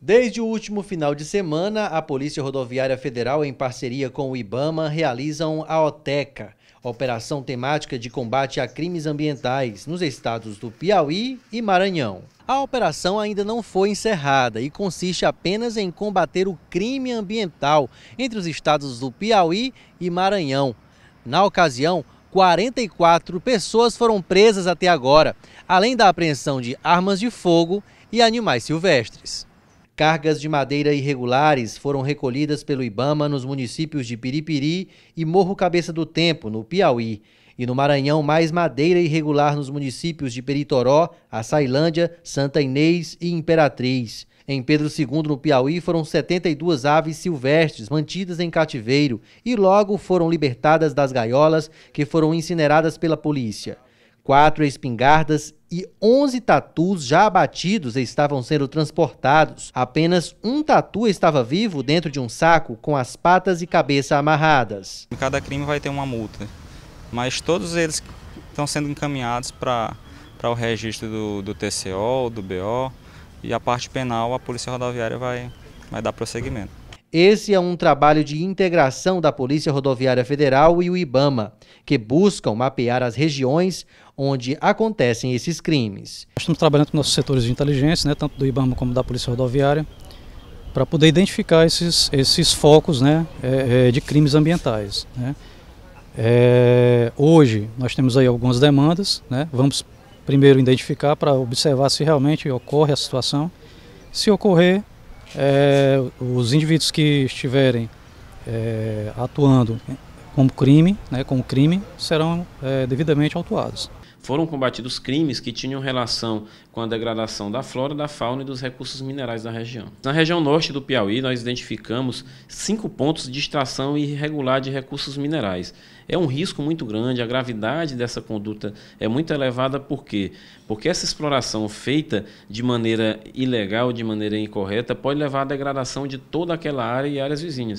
Desde o último final de semana, a Polícia Rodoviária Federal, em parceria com o IBAMA, realizam a OTECA, operação temática de combate a crimes ambientais, nos estados do Piauí e Maranhão. A operação ainda não foi encerrada e consiste apenas em combater o crime ambiental entre os estados do Piauí e Maranhão. Na ocasião, 44 pessoas foram presas até agora, além da apreensão de armas de fogo e animais silvestres. Cargas de madeira irregulares foram recolhidas pelo Ibama nos municípios de Piripiri e Morro Cabeça do Tempo, no Piauí. E no Maranhão, mais madeira irregular nos municípios de Peritoró, Açailândia, Santa Inês e Imperatriz. Em Pedro II, no Piauí, foram 72 aves silvestres mantidas em cativeiro e logo foram libertadas das gaiolas que foram incineradas pela polícia. Quatro espingardas e 11 tatus já abatidos estavam sendo transportados. Apenas um tatu estava vivo dentro de um saco com as patas e cabeça amarradas. Cada crime vai ter uma multa, mas todos eles estão sendo encaminhados para o registro do, do TCO, do BO e a parte penal a Polícia Rodoviária vai, vai dar prosseguimento. Esse é um trabalho de integração da Polícia Rodoviária Federal e o IBAMA, que buscam mapear as regiões onde acontecem esses crimes. Nós estamos trabalhando com nossos setores de inteligência, né, tanto do IBAMA como da Polícia Rodoviária, para poder identificar esses, esses focos né, é, é, de crimes ambientais. Né. É, hoje nós temos aí algumas demandas, né, vamos primeiro identificar para observar se realmente ocorre a situação. Se ocorrer, é, os indivíduos que estiverem é, atuando como crime, né, como crime, serão é, devidamente autuados foram combatidos crimes que tinham relação com a degradação da flora, da fauna e dos recursos minerais da região. Na região norte do Piauí, nós identificamos cinco pontos de extração irregular de recursos minerais. É um risco muito grande, a gravidade dessa conduta é muito elevada, por quê? Porque essa exploração feita de maneira ilegal, de maneira incorreta, pode levar à degradação de toda aquela área e áreas vizinhas.